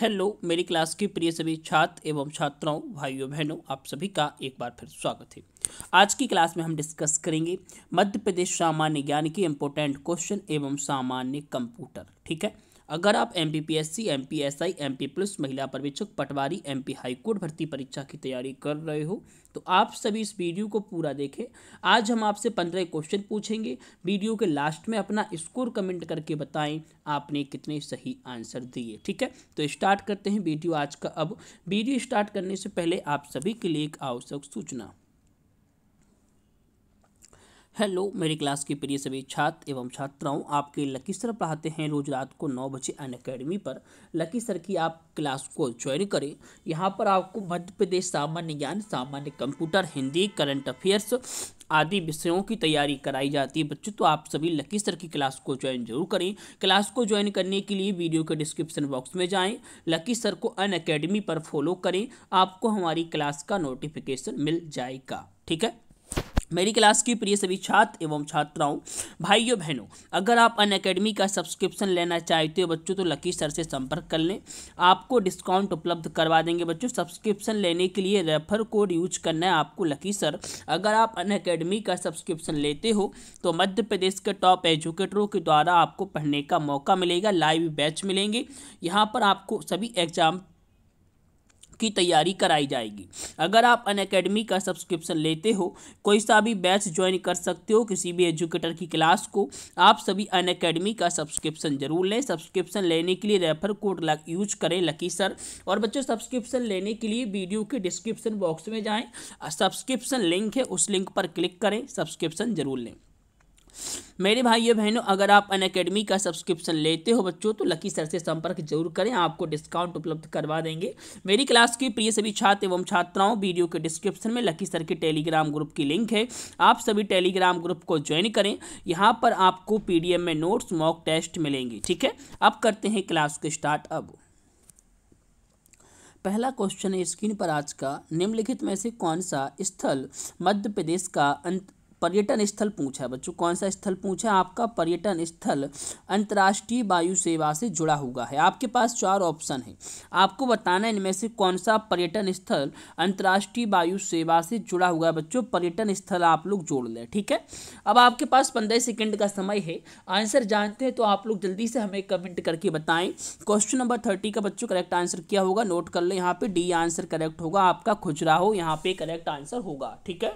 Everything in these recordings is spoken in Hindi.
हेलो मेरी क्लास के प्रिय सभी छात्र एवं छात्राओं भाइयों बहनों आप सभी का एक बार फिर स्वागत है आज की क्लास में हम डिस्कस करेंगे मध्य प्रदेश सामान्य ज्ञान के इम्पोर्टेंट क्वेश्चन एवं सामान्य कंप्यूटर ठीक है अगर आप M P P S C M P S I M P महिला पर्यवेक्षक पटवारी एम पी हाईकोर्ट भर्ती परीक्षा की तैयारी कर रहे हो तो आप सभी इस वीडियो को पूरा देखें आज हम आपसे पंद्रह क्वेश्चन पूछेंगे वीडियो के लास्ट में अपना स्कोर कमेंट करके बताएं आपने कितने सही आंसर दिए ठीक है तो स्टार्ट करते हैं वीडियो आज का अब वीडियो स्टार्ट करने से पहले आप सभी के लिए एक आवश्यक सूचना हेलो मेरी क्लास के प्रिय सभी छात्र एवं छात्राओं आपके लकी सर पढ़ाते हैं रोज रात को नौ बजे अन अकेडमी पर लकी सर की आप क्लास को ज्वाइन करें यहाँ पर आपको मध्य प्रदेश सामान्य ज्ञान सामान्य कंप्यूटर हिंदी करंट अफेयर्स आदि विषयों की तैयारी कराई जाती है बच्चों तो आप सभी लकी सर की क्लास को ज्वाइन जरूर करें क्लास को ज्वाइन करने के लिए वीडियो के डिस्क्रिप्शन बॉक्स में जाएं लकी सर को अन अकेडमी पर फॉलो करें आपको हमारी क्लास का नोटिफिकेशन मिल जाएगा ठीक है मेरी क्लास की प्रिय सभी छात्र एवं छात्राओं भाइयों बहनों अगर आप अन अकेडमी का सब्सक्रिप्शन लेना चाहते हो बच्चों तो लकी सर से संपर्क कर लें आपको डिस्काउंट उपलब्ध करवा देंगे बच्चों सब्सक्रिप्शन लेने के लिए रेफर कोड यूज करना है आपको लकी सर अगर आप अन अकेडमी का सब्सक्रिप्शन लेते हो तो मध्य प्रदेश के टॉप एजुकेटरों के द्वारा आपको पढ़ने का मौका मिलेगा लाइव बैच मिलेंगे यहाँ पर आपको सभी एग्जाम की तैयारी कराई जाएगी अगर आप अन अकेडमी का सब्सक्रिप्शन लेते हो कोई सा भी बैच ज्वाइन कर सकते हो किसी भी एजुकेटर की क्लास को आप सभी अन अकेडमी का सब्सक्रिप्शन जरूर लें सब्सक्रिप्शन लेने के लिए रेफर कोड यूज करें लकी सर और बच्चों सब्सक्रिप्शन लेने के लिए वीडियो के डिस्क्रिप्शन बॉक्स में जाएँ सब्सक्रिप्शन लिंक है उस लिंक पर क्लिक करें सब्सक्रिप्शन जरूर लें मेरे भाइयों बहनों अगर आप अन अकेडमी का सब्सक्रिप्शन लेते हो बच्चों तो लकी सर से संपर्क जरूर करें आपको डिस्काउंट उपलब्ध करवा देंगे मेरी क्लास के प्रिय सभी छात्र एवं छात्राओं वीडियो के डिस्क्रिप्शन में लकी सर के टेलीग्राम ग्रुप की लिंक है आप सभी टेलीग्राम ग्रुप को ज्वाइन करें यहाँ पर आपको पी में नोट्स मॉक टेस्ट मिलेंगे ठीक है अब करते हैं क्लास के स्टार्ट अब पहला क्वेश्चन है स्क्रीन पर आज का निम्नलिखित में से कौन सा स्थल मध्य प्रदेश का अंत पर्यटन स्थल पूछा है बच्चों कौन सा स्थल पूछा है आपका पर्यटन स्थल अंतर्राष्ट्रीय वायु सेवा से जुड़ा हुआ है आपके पास चार ऑप्शन है आपको बताना है इनमें से कौन सा पर्यटन स्थल अंतर्राष्ट्रीय वायु सेवा से जुड़ा हुआ है बच्चों पर्यटन स्थल आप लोग जोड़ लें ठीक है अब आपके पास पंद्रह सेकेंड का समय है आंसर जानते हैं तो आप लोग जल्दी से हमें कमेंट करके बताएं क्वेश्चन नंबर थर्टी का बच्चों करेक्ट आंसर क्या होगा नोट कर लें यहाँ पे डी आंसर करेक्ट होगा आपका खुजरा हो यहाँ पे करेक्ट आंसर होगा ठीक है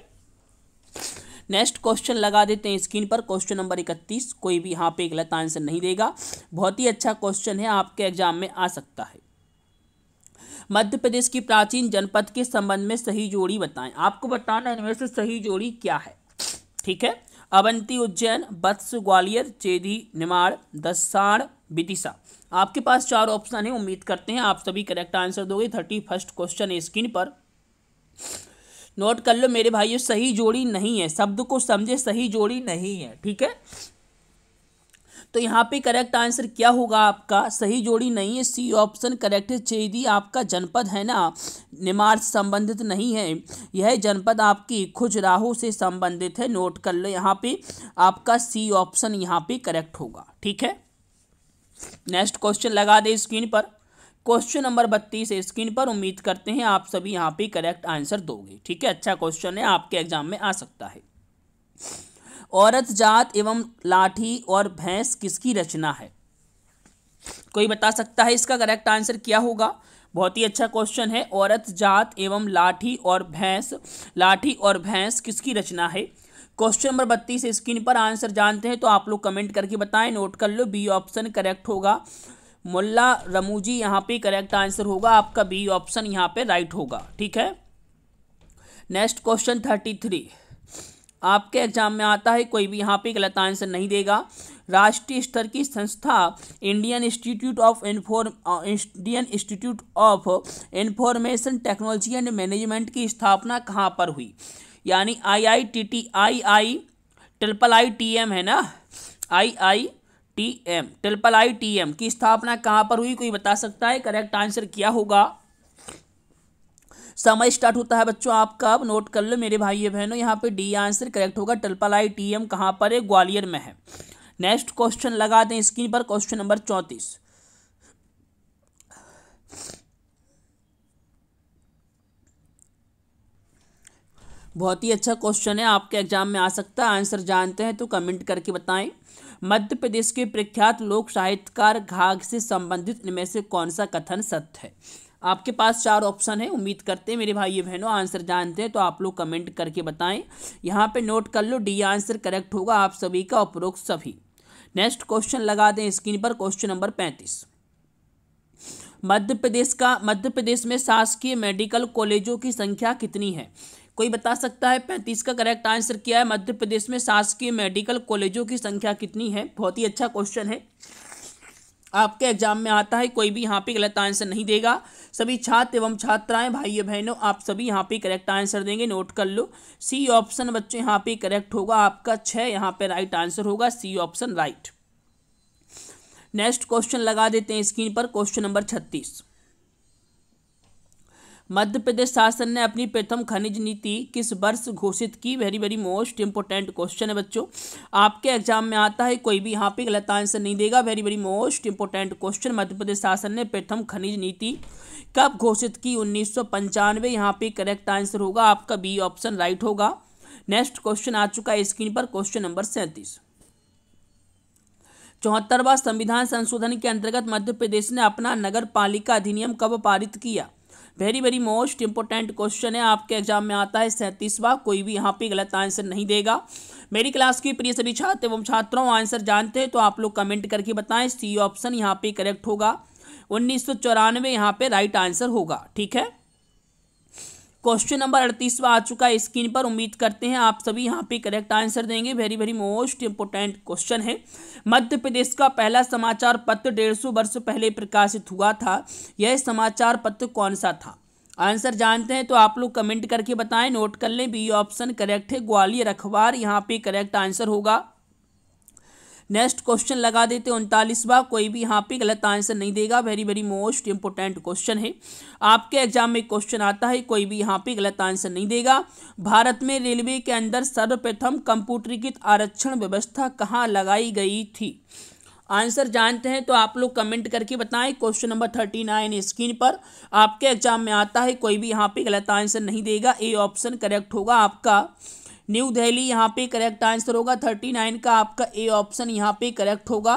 नेक्स्ट क्वेश्चन लगा देते हैं स्क्रीन पर क्वेश्चन नंबर इकतीस कोई भी यहाँ पे गलत आंसर नहीं देगा बहुत ही अच्छा क्वेश्चन है आपके एग्जाम में आ सकता है मध्य प्रदेश की प्राचीन जनपद के संबंध में सही जोड़ी बताएं आपको बताना इनमें से सही जोड़ी क्या है ठीक है अवंती उज्जैन बत्स ग्वालियर चेदी निमाड़ दसाण विदिशा आपके पास चार ऑप्शन है उम्मीद करते हैं आप सभी करेक्ट आंसर दोगे थर्टी फर्स्ट क्वेश्चन स्क्रीन पर नोट कर लो मेरे भाइयों सही जोड़ी नहीं है शब्द को समझे सही जोड़ी नहीं है ठीक है तो यहाँ पे करेक्ट आंसर क्या होगा आपका सही जोड़ी नहीं है सी ऑप्शन करेक्ट है चेदी आपका जनपद है ना निमार्थ संबंधित नहीं है यह जनपद आपकी खुजराहो से संबंधित है नोट कर लो यहाँ पे आपका सी ऑप्शन यहाँ पे करेक्ट होगा ठीक है नेक्स्ट क्वेश्चन लगा दे स्क्रीन पर क्वेश्चन नंबर बत्तीस स्क्रीन पर उम्मीद करते हैं आप सभी यहाँ पे करेक्ट आंसर दोगे ठीक है अच्छा क्वेश्चन है आपके एग्जाम में आ सकता है औरत जात एवं लाठी और भैंस किसकी रचना है कोई बता सकता है इसका करेक्ट आंसर क्या होगा बहुत ही अच्छा क्वेश्चन है औरत जात एवं लाठी और भैंस लाठी और भैंस किसकी रचना है क्वेश्चन नंबर बत्तीस स्क्रीन पर आंसर जानते हैं तो आप लोग कमेंट करके बताएं नोट कर लो बी ऑप्शन करेक्ट होगा मुल्ला रमूजी यहाँ पे करेक्ट आंसर होगा आपका बी ऑप्शन यहाँ पे राइट होगा ठीक है नेक्स्ट क्वेश्चन थर्टी थ्री आपके एग्जाम में आता है कोई भी यहाँ पे गलत आंसर नहीं देगा राष्ट्रीय स्तर की संस्था Indian Institute of inform Indian Institute of information technology and management की स्थापना कहाँ पर हुई यानी I I T T I I triple I T M है ना I I T M triple I T M की स्थापना कहां पर हुई कोई बता सकता है करेक्ट आंसर क्या होगा समय स्टार्ट होता है बच्चों आपका अब नोट कर लो मेरे भाई बहनों यहाँ पे डी आंसर करेक्ट होगा ट्रिपल आई टी एम कहाँ पर है ग्वालियर में है नेक्स्ट क्वेश्चन लगा दें स्क्रीन पर क्वेश्चन नंबर चौंतीस बहुत ही अच्छा क्वेश्चन है आपके एग्जाम में आ सकता है आंसर जानते हैं तो कमेंट करके बताएं मध्य प्रदेश के प्रख्यात लोक साहित्यकार घाघ से संबंधित इनमें से कौन सा कथन सत्य है आपके पास चार ऑप्शन है उम्मीद करते हैं मेरे भाई बहनों आंसर जानते हैं तो आप लोग कमेंट करके बताएं यहाँ पे नोट कर लो डी आंसर करेक्ट होगा आप सभी का उपरोक्त सभी नेक्स्ट क्वेश्चन लगा दें स्क्रीन पर क्वेश्चन नंबर पैंतीस मध्य प्रदेश का मध्य प्रदेश में शासकीय मेडिकल कॉलेजों की संख्या कितनी है कोई बता सकता है पैंतीस का करेक्ट आंसर क्या है मध्य प्रदेश में शासकीय मेडिकल कॉलेजों की संख्या कितनी है बहुत ही अच्छा क्वेश्चन है आपके एग्जाम में आता है कोई भी यहाँ पे गलत आंसर नहीं देगा सभी छात्र एवं छात्राएं भाइयों बहनों आप सभी यहाँ पे करेक्ट आंसर देंगे नोट कर लो सी ऑप्शन बच्चों यहाँ पे करेक्ट होगा आपका छः यहाँ पे राइट आंसर होगा C option right next question लगा देते हैं स्क्रीन पर क्वेश्चन नंबर छत्तीस मध्य प्रदेश शासन ने अपनी प्रथम खनिज नीति किस वर्ष घोषित की very very most important question है बच्चों आपके एग्जाम में आता है कोई भी यहाँ पे गलत आंसर नहीं देगा very very most important question Madhya Pradesh शासन ने प्रथम खनिज नीति कब घोषित की उन्नीस सौ पंचानवे यहाँ पे करेक्ट आंसर होगा आपका बी ऑप्शन राइट होगा नेक्स्ट क्वेश्चन आ चुका है स्क्रीन पर क्वेश्चन नंबर सैंतीस चौहत्तरवा संविधान संशोधन के अंतर्गत मध्य प्रदेश ने अपना नगर पालिका अधिनियम कब पारित किया very very most important question है आपके एग्जाम में आता है सैंतीसवा कोई भी यहाँ पे गलत आंसर नहीं देगा मेरी क्लास की प्रिय सभी छात्र एवं छात्रों आंसर जानते हैं तो आप लोग कमेंट करके बताएं सी ऑप्शन यहाँ पे करेक्ट होगा उन्नीस सौ चौरानवे यहाँ पे राइट आंसर होगा ठीक है क्वेश्चन नंबर अड़तीसवा आ चुका है स्क्रीन पर उम्मीद करते हैं आप सभी यहाँ पे करेक्ट आंसर देंगे very very most important question है मध्य प्रदेश का पहला समाचार पत्र डेढ़ सौ वर्ष पहले प्रकाशित हुआ था यह समाचार पत्र कौन सा था आंसर जानते हैं तो आप लोग कमेंट करके बताएं नोट कर लें बी ऑप्शन करेक्ट है ग्वालियर अखबार यहाँ पे करेक्ट आंसर होगा नेक्स्ट क्वेश्चन लगा देते उनतालीसवा कोई भी यहाँ पे गलत आंसर नहीं देगा very very most important question है आपके एग्जाम में क्वेश्चन आता है कोई भी यहाँ पे गलत आंसर नहीं देगा भारत में रेलवे के अंदर सर्वप्रथम कंप्यूटरीकृत आरक्षण व्यवस्था कहाँ लगाई गई थी आंसर जानते हैं तो आप लोग कमेंट करके बताएं question number thirty nine screen पर आपके एग्जाम में आता है कोई भी यहाँ पे गलत आंसर नहीं देगा ए ऑप्शन करेक्ट होगा आपका न्यू दिल्ली यहाँ पे करेक्ट आंसर होगा थर्टी नाइन का आपका ए ऑप्शन यहाँ पे करेक्ट होगा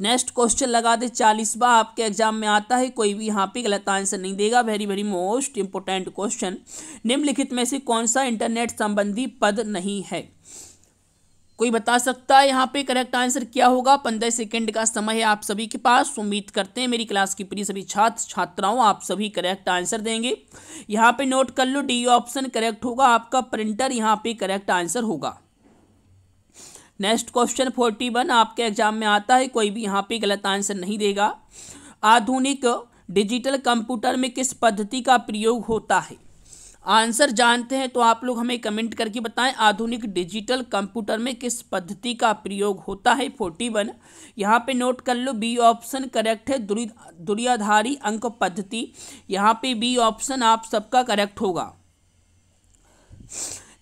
नेक्स्ट क्वेश्चन लगा दे चालीसवा आपके एग्जाम में आता है कोई भी यहाँ पे गलत आंसर नहीं देगा very very most important question निम्नलिखित में से कौन सा इंटरनेट संबंधी पद नहीं है कोई बता सकता है यहाँ पे करेक्ट आंसर क्या होगा पंद्रह सेकंड का समय है आप सभी के पास उम्मीद करते हैं मेरी क्लास की प्रिय सभी छात्र छात्राओं आप सभी करेक्ट आंसर देंगे यहाँ पे नोट कर लो डी ऑप्शन करेक्ट होगा आपका प्रिंटर यहाँ पे करेक्ट आंसर होगा नेक्स्ट क्वेश्चन फोर्टी वन आपके एग्जाम में आता है कोई भी यहाँ पे गलत आंसर नहीं देगा आधुनिक डिजिटल कंप्यूटर में किस पद्धति का प्रयोग होता है आंसर जानते हैं तो आप लोग हमें कमेंट करके बताएं आधुनिक डिजिटल कंप्यूटर में किस पद्धति का प्रयोग होता है फोर्टी वन यहाँ पर नोट कर लो बी ऑप्शन करेक्ट है दुरी अंक पद्धति यहाँ पे बी ऑप्शन आप सबका करेक्ट होगा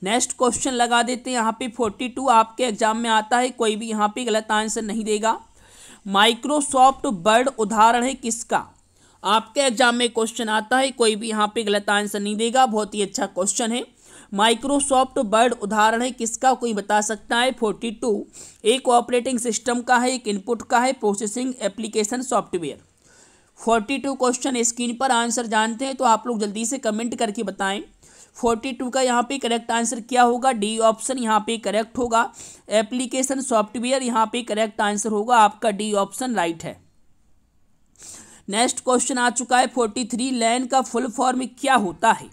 नेक्स्ट क्वेश्चन लगा देते हैं यहाँ पे फोर्टी टू आपके एग्जाम में आता है कोई भी यहाँ पे गलत आंसर नहीं देगा माइक्रोसॉफ्ट वर्ड उदाहरण है किसका आपके एग्जाम में क्वेश्चन आता है कोई भी यहाँ पे गलत आंसर नहीं देगा बहुत ही अच्छा क्वेश्चन है माइक्रोसॉफ्ट वर्ड उदाहरण है किसका कोई बता सकता है फोर्टी टू एक ऑपरेटिंग सिस्टम का है एक इनपुट का है processing application software forty two question screen पर आंसर जानते हैं तो आप लोग जल्दी से कमेंट करके बताएं फोर्टी टू का यहाँ पे करेक्ट आंसर क्या होगा डी ऑप्शन यहाँ पे करेक्ट होगा एप्लीकेशन सॉफ्टवेयर यहाँ पे करेक्ट आंसर होगा आपका डी ऑप्शन राइट है नेक्स्ट क्वेश्चन आ चुका है फोर्टी थ्री लैन का फुल फॉर्म क्या होता है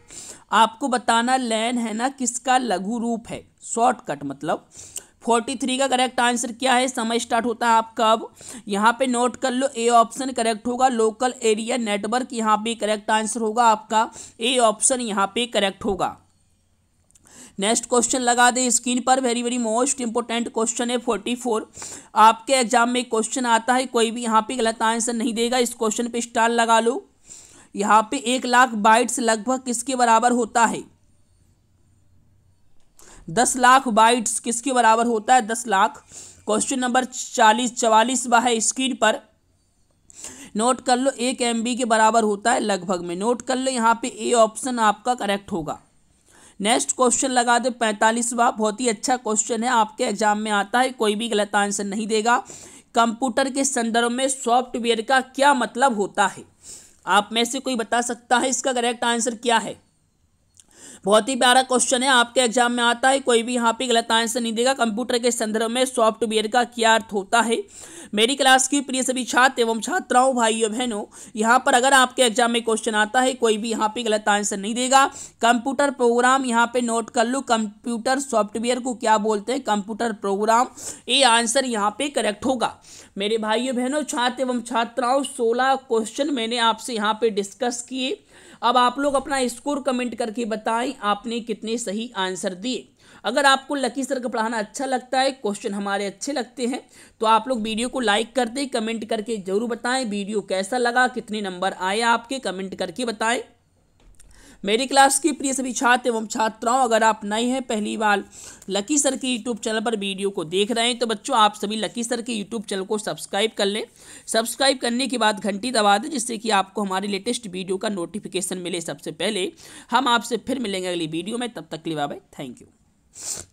आपको बताना लैन है ना किसका लघु रूप है शॉर्टकट मतलब फोर्टी थ्री का करेक्ट आंसर क्या है समय स्टार्ट होता है आपका अब यहाँ पे नोट कर लो ए ऑप्शन करेक्ट होगा लोकल एरिया नेटवर्क यहाँ पे करेक्ट आंसर होगा आपका ए ऑप्शन यहाँ पे करेक्ट होगा नेक्स्ट क्वेश्चन लगा दें स्क्रीन पर very very most important question है फोर्टी फोर आपके एग्जाम में क्वेश्चन आता है कोई भी यहाँ पे गलत आंसर नहीं देगा इस क्वेश्चन पे स्टार लगा लो यहाँ पे एक लाख बाइट्स लगभग किसके बराबर होता है दस लाख बाइट्स किसके बराबर होता है दस लाख क्वेश्चन नंबर चालीस चवालीस वह है स्क्रीन पर नोट कर लो एक एम के बराबर होता है लगभग में नोट कर लो यहाँ पे ए ऑप्शन आपका करेक्ट होगा नेक्स्ट क्वेश्चन लगा दो पैंतालीसवा बहुत ही अच्छा क्वेश्चन है आपके एग्जाम में आता है कोई भी गलत आंसर नहीं देगा कंप्यूटर के संदर्भ में सॉफ्टवेयर का क्या मतलब होता है आप में से कोई बता सकता है इसका करेक्ट आंसर क्या है बहुत ही प्यारा क्वेश्चन है आपके एग्जाम में आता है कोई भी यहाँ पे गलत आंसर नहीं देगा कंप्यूटर के संदर्भ में सॉफ्टवेयर का क्या अर्थ होता है मेरी क्लास की प्रिय सभी छात्र एवं छात्राओं भाइयों बहनों यहाँ पर अगर आपके एग्जाम में क्वेश्चन आता है कोई भी यहाँ पे गलत आंसर नहीं देगा कंप्यूटर प्रोग्राम यहाँ पे नोट कर लो कंप्यूटर सॉफ्टवेयर को क्या बोलते हैं कंप्यूटर प्रोग्राम ये आंसर यहाँ पे करेक्ट होगा मेरे भाइयों बहनों छात्र एवं छात्राओं सोलह क्वेश्चन मैंने आपसे यहाँ पे डिस्कस किए अब आप लोग अपना स्कोर कमेंट करके बताएं आपने कितने सही आंसर दिए अगर आपको लकी सर का पढ़ाना अच्छा लगता है क्वेश्चन हमारे अच्छे लगते हैं तो आप लोग वीडियो को लाइक कर दें कमेंट करके ज़रूर बताएं वीडियो कैसा लगा कितने नंबर आए आपके कमेंट करके बताएं मेरी क्लास की प्रिय सभी छात्र एवं छात्राओं अगर आप नए हैं पहली बार लकी सर के यूट्यूब चैनल पर वीडियो को देख रहे हैं तो बच्चों आप सभी लकी सर के यूट्यूब चैनल को सब्सक्राइब कर लें सब्सक्राइब करने के बाद घंटी दबा दें जिससे कि आपको हमारी लेटेस्ट वीडियो का नोटिफिकेशन मिले सबसे पहले हम आपसे फिर मिलेंगे अगली वीडियो में तब तक के लिए बाय थैंक यू